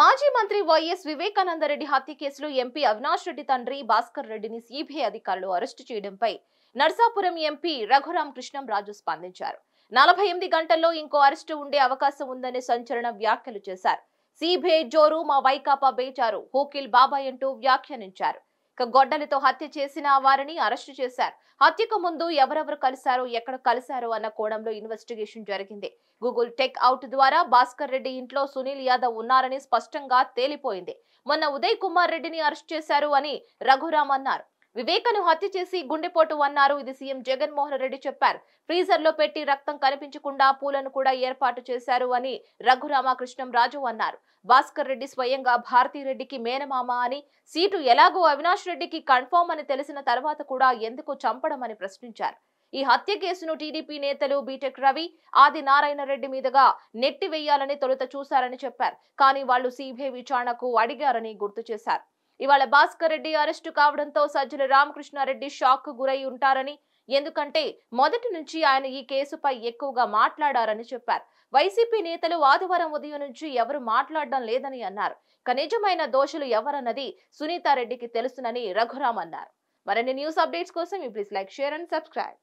మాజీ మంత్రి వైఎస్ వివేకానందరెడ్డి హత్య కేసులో ఎంపీ అవినాష్ రెడ్డి తండ్రి భాస్కర్ రెడ్డిని సిబిఐ అధికారులు అరెస్టు చేయడంపై నర్సాపురం ఎంపీ రఘురాం కృష్ణం రాజు స్పందించారు నలభై ఎనిమిది గంటల్లో ఇంకో అరెస్టు ఉండే అవకాశం ఉందని సంచలన వ్యాఖ్యలు చేశారు సిబిఐ జోరు మా వైకాపా బేచారు హోకిల్ బాబాయ్ అంటూ వ్యాఖ్యానించారు గొడ్డలితో హత్య చేసిన వారిని అరెస్టు చేశారు హత్యకు ముందు ఎవరెవరు కలిశారు ఎక్కడ కలిశారు అన్న కోణంలో ఇన్వెస్టిగేషన్ జరిగింది గూగుల్ టెక్ అవుట్ ద్వారా భాస్కర్ రెడ్డి ఇంట్లో సునీల్ యాదవ్ ఉన్నారని స్పష్టంగా తేలిపోయింది మొన్న ఉదయ్ కుమార్ రెడ్డిని అరెస్ట్ చేశారు అని రఘురామ్ అన్నారు వివేకను హత్య చేసి గుండెపోటు అన్నారు ఇది సీఎం జగన్మోహన్ రెడ్డి చెప్పారు ఫ్రీజర్ లో పెట్టి రక్తం కనిపించకుండా పూలను కూడా ఏర్పాటు చేశారు అని రఘురామకృష్ణం రాజు అన్నారు భాస్కర్ రెడ్డి స్వయంగా భారతీరెడ్డికి మేనమామ అని సీటు ఎలాగో అవినాష్ రెడ్డికి కన్ఫర్మ్ అని తెలిసిన తర్వాత కూడా ఎందుకు చంపడం అని ప్రశ్నించారు ఈ హత్య కేసును టీడీపీ నేతలు బీటెక్ రవి ఆది నారాయణ రెడ్డి మీదుగా నెట్టివేయాలని తొలుత చూశారని చెప్పారు కానీ వాళ్లు సీబీఐ విచారణకు అడిగారని గుర్తు చేశారు ఇవాళ భాస్కర్ రెడ్డి అరెస్టు కావడంతో సజ్జల రామకృష్ణారెడ్డి షాక్ గురై ఉంటారని ఎందుకంటే మొదటి నుంచి ఆయన ఈ కేసుపై ఎక్కువగా మాట్లాడారని చెప్పారు వైసీపీ నేతలు ఆదివారం ఉదయం నుంచి ఎవరు మాట్లాడడం లేదని అన్నారు నిజమైన దోషులు ఎవరన్నది సునీతారెడ్డికి తెలుసునని రఘురామ్ అన్నారు మరిన్ని న్యూస్ అప్డేట్స్ కోసం please like share and subscribe